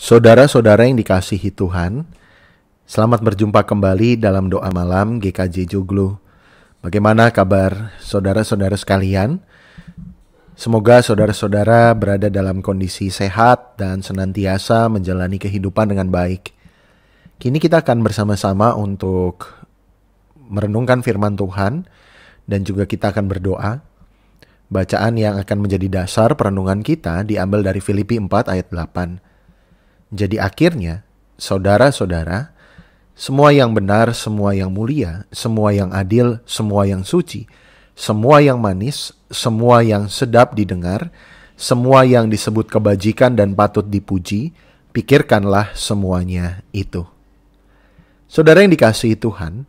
Saudara-saudara yang dikasihi Tuhan, selamat berjumpa kembali dalam doa malam GKJ Joglo. Bagaimana kabar saudara-saudara sekalian? Semoga saudara-saudara berada dalam kondisi sehat dan senantiasa menjalani kehidupan dengan baik. Kini kita akan bersama-sama untuk merenungkan firman Tuhan dan juga kita akan berdoa. Bacaan yang akan menjadi dasar perenungan kita diambil dari Filipi 4 ayat 8. Jadi akhirnya, saudara-saudara, semua yang benar, semua yang mulia, semua yang adil, semua yang suci, semua yang manis, semua yang sedap didengar, semua yang disebut kebajikan dan patut dipuji, pikirkanlah semuanya itu. Saudara yang dikasihi Tuhan,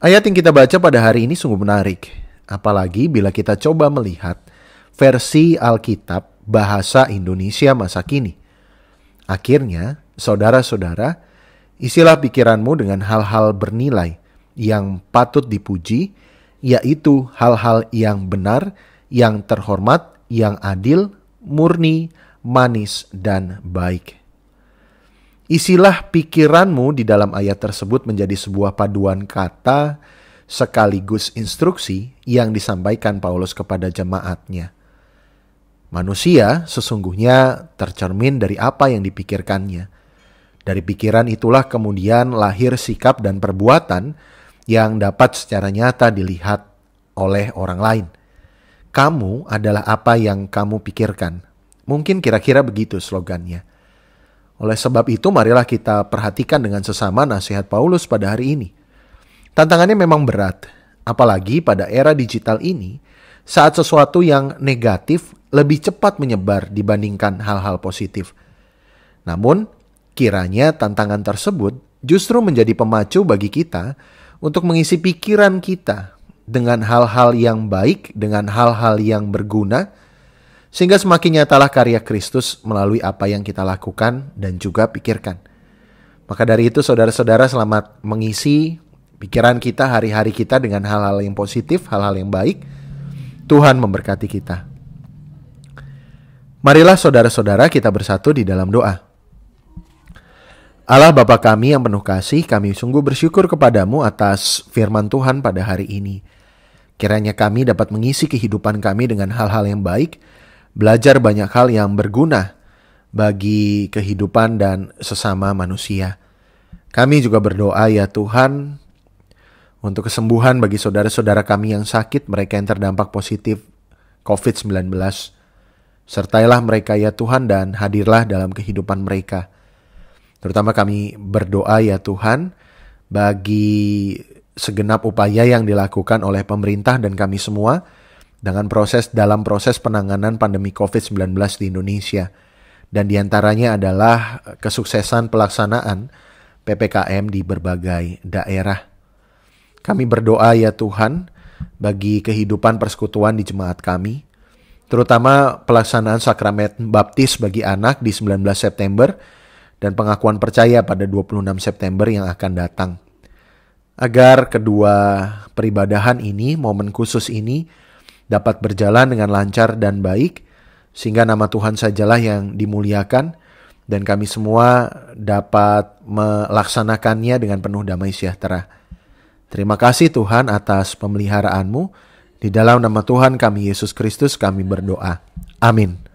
ayat yang kita baca pada hari ini sungguh menarik. Apalagi bila kita coba melihat versi Alkitab bahasa Indonesia masa kini. Akhirnya, saudara-saudara, isilah pikiranmu dengan hal-hal bernilai yang patut dipuji, yaitu hal-hal yang benar, yang terhormat, yang adil, murni, manis, dan baik. Isilah pikiranmu di dalam ayat tersebut menjadi sebuah paduan kata sekaligus instruksi yang disampaikan Paulus kepada jemaatnya. Manusia sesungguhnya tercermin dari apa yang dipikirkannya. Dari pikiran itulah kemudian lahir sikap dan perbuatan yang dapat secara nyata dilihat oleh orang lain. Kamu adalah apa yang kamu pikirkan. Mungkin kira-kira begitu slogannya. Oleh sebab itu, marilah kita perhatikan dengan sesama nasihat Paulus pada hari ini. Tantangannya memang berat, apalagi pada era digital ini saat sesuatu yang negatif lebih cepat menyebar dibandingkan hal-hal positif. Namun, kiranya tantangan tersebut justru menjadi pemacu bagi kita untuk mengisi pikiran kita dengan hal-hal yang baik, dengan hal-hal yang berguna, sehingga semakin nyatalah karya Kristus melalui apa yang kita lakukan dan juga pikirkan. Maka dari itu, saudara-saudara, selamat mengisi pikiran kita, hari-hari kita dengan hal-hal yang positif, hal-hal yang baik Tuhan memberkati kita. Marilah saudara-saudara kita bersatu di dalam doa. Allah Bapa kami yang penuh kasih, kami sungguh bersyukur kepadamu atas firman Tuhan pada hari ini. Kiranya kami dapat mengisi kehidupan kami dengan hal-hal yang baik, belajar banyak hal yang berguna bagi kehidupan dan sesama manusia. Kami juga berdoa ya Tuhan, untuk kesembuhan bagi saudara-saudara kami yang sakit, mereka yang terdampak positif COVID-19. Sertailah mereka ya Tuhan dan hadirlah dalam kehidupan mereka. Terutama kami berdoa ya Tuhan bagi segenap upaya yang dilakukan oleh pemerintah dan kami semua dengan proses dalam proses penanganan pandemi COVID-19 di Indonesia. Dan diantaranya adalah kesuksesan pelaksanaan PPKM di berbagai daerah. Kami berdoa ya Tuhan bagi kehidupan persekutuan di jemaat kami, terutama pelaksanaan sakramen baptis bagi anak di 19 September dan pengakuan percaya pada 26 September yang akan datang. Agar kedua peribadahan ini, momen khusus ini, dapat berjalan dengan lancar dan baik, sehingga nama Tuhan sajalah yang dimuliakan, dan kami semua dapat melaksanakannya dengan penuh damai sejahtera. Terima kasih Tuhan atas pemeliharaanmu. Di dalam nama Tuhan kami Yesus Kristus kami berdoa. Amin.